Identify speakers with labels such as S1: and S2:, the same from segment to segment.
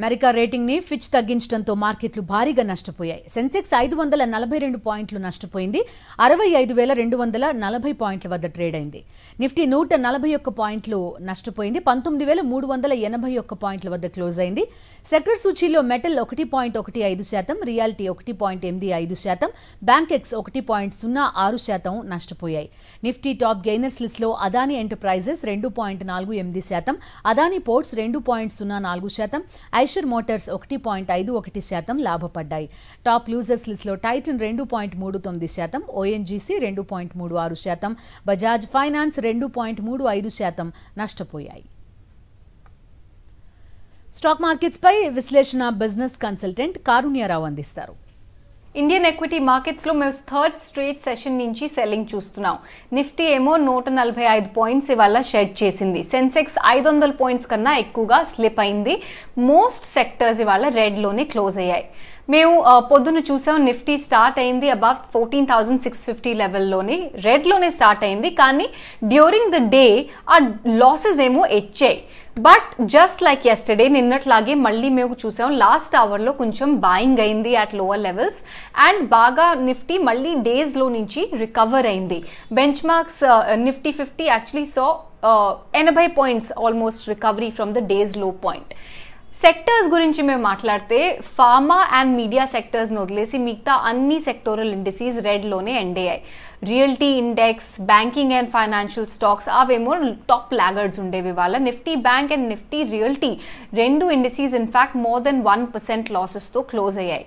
S1: America rating ని Fitch తగ్గించడంతో మార్కెట్లు భారీగా నష్టపోయాయి సెన్సెక్స్ ఐదు వందల నలభై రెండు పాయింట్లు నష్టపోయింది అరవై ఐదు వేల రెండు వందల నలభై పాయింట్ల వద్ద ట్రేడ్ అయింది నిఫ్టీ నూట నలభై ఒక్క పాయింట్లు నష్టపోయింది పంతొమ్మిది వేల మూడు వందల ఎనభై ఒక్క పాయింట్ల వద్ద క్లోజ్ అయింది సెక్టర్ సూచీలో మెటల్ ఒకటి పాయింట్ ఒకటి ఐదు శాతం రియాలిటీ ఒకటి పాయింట్ ఎనిమిది ఐదు శాతం బ్యాంక్ ఎక్స్ ఒకటి పాయింట్ సున్నా ఆరు శాతం నష్టపోయాయి నిఫ్టీ టాప్ గెయినర్స్ లిస్ట్లో అదానీ ఎంటర్ప్రైజెస్ రెండు పాయింట్ నాలుగు ఎనిమిది శాతం అదానీ పోర్ట్స్ రెండు పాయింట్ సున్నా నాలుగు శాతం ఐ ఐషర్ మోటార్స్ ఒకటి పాయింట్ ఐదు ఒకటి శాతం లాభపడ్డాయి టాప్ లూజర్స్ లిస్టులో టైటన్ రెండు పాయింట్ మూడు తొమ్మిది శాతం ఓఎన్జీసీ రెండు పాయింట్ మూడు ఆరు శాతం బజాజ్ ఫైనాన్స్ రెండు పాయింట్ మూడు ఐదు శాతం నష్టపోయాయి స్టాక్ మార్కెట్స్పై విశ్లేషణ బిజినెస్ కన్సల్టెంట్ కారుణ్యరావు అందిస్తారు ఇండియన్ ఎక్విటీ
S2: మార్కెట్స్లో మేము థర్డ్ స్ట్రేట్ సెషన్ నుంచి సెల్లింగ్ చూస్తున్నాం నిఫ్టీ ఏమో నూట నలభై ఐదు పాయింట్స్ ఇవాళ షెడ్ చేసింది సెన్సెక్స్ ఐదు వందల పాయింట్స్ కన్నా ఎక్కువగా స్లిప్ అయింది మోస్ట్ సెక్టర్స్ ఇవాళ రెడ్లోనే క్లోజ్ అయ్యాయి మేము పొద్దున్న చూసాం నిఫ్టీ స్టార్ట్ అయింది above fourteen thousand six fifty లెవెల్లోనే రెడ్లోనే స్టార్ట్ అయింది కానీ డ్యూరింగ్ ద డే ఆ లాసెస్ ఏమో ఎచ్చాయి బట్ జస్ట్ లైక్ ఎస్టర్డే నిన్నట్లాగే మళ్ళీ మేము చూసాం లాస్ట్ అవర్లో కొంచెం బాయింగ్ అయింది అట్ లోవర్ లెవెల్స్ అండ్ బాగా నిఫ్టీ మళ్ళీ డేస్లో నుంచి రికవర్ అయింది benchmarks Nifty fifty actually so ఎనభై points almost recovery from the day's low point sectors గురించి మేము మాట్లాడితే ఫార్మా అండ్ మీడియా సెక్టర్స్ని వదిలేసి మిగతా అన్ని సెక్టోరల్ ఇండెసీస్ రెడ్లోనే ఎండ్ అయ్యాయి realty index banking and financial stocks అవేమో టాప్ లాగర్డ్స్ ఉండేవి వాళ్ళ Nifty bank and Nifty realty రెండు industries in fact more than one percent లాసెస్తో క్లోజ్ అయ్యాయి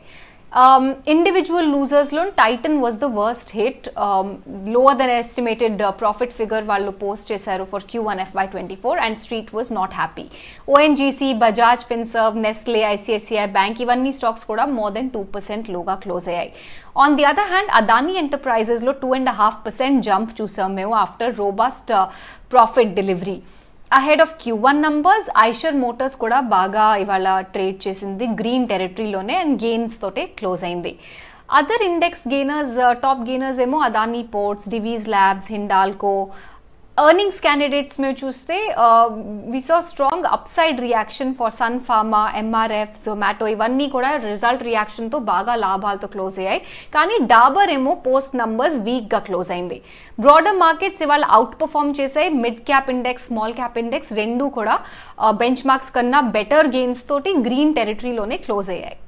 S2: Um, individual losers loan titan was the worst hit um, lower than estimated uh, profit figure vallu post chesaru for q1 fy24 and street was not happy ongc bajaj finserv nestle icici bank these stocks scored more than 2% loga close ai on the other hand adani enterprises lo 2.5% jump chusamemu after robust uh, profit delivery ahead of Q one numbers Eicher Motors కూడా బాగా ఇవాళ trade చేసింది green టెరిటరీలోనే and gains తోటే close అయింది other index gainers top gainers ఏమో Adani Ports Divi's Labs Hindalco earnings candidates మేము చూస్తే we saw strong upside reaction for Sun Pharma MRF Zomato ఇవన్నీ కూడా రిజల్ట్ రియాక్షన్తో బాగా లాభాలతో క్లోజ్ అయ్యాయి కానీ డాబర్ ఏమో పోస్ట్ నంబర్స్ వీక్గా క్లోజ్ అయింది బ్రాడర్ మార్కెట్స్ ఇవాళ అవుట్ పర్ఫామ్ చేసాయి mid cap index small cap index రెండు కూడా బెంచ్ మార్క్స్ కన్నా బెటర్ గెయిన్స్ తోటి గ్రీన్ టెరిటరీలోనే క్లోజ్ అయ్యాయి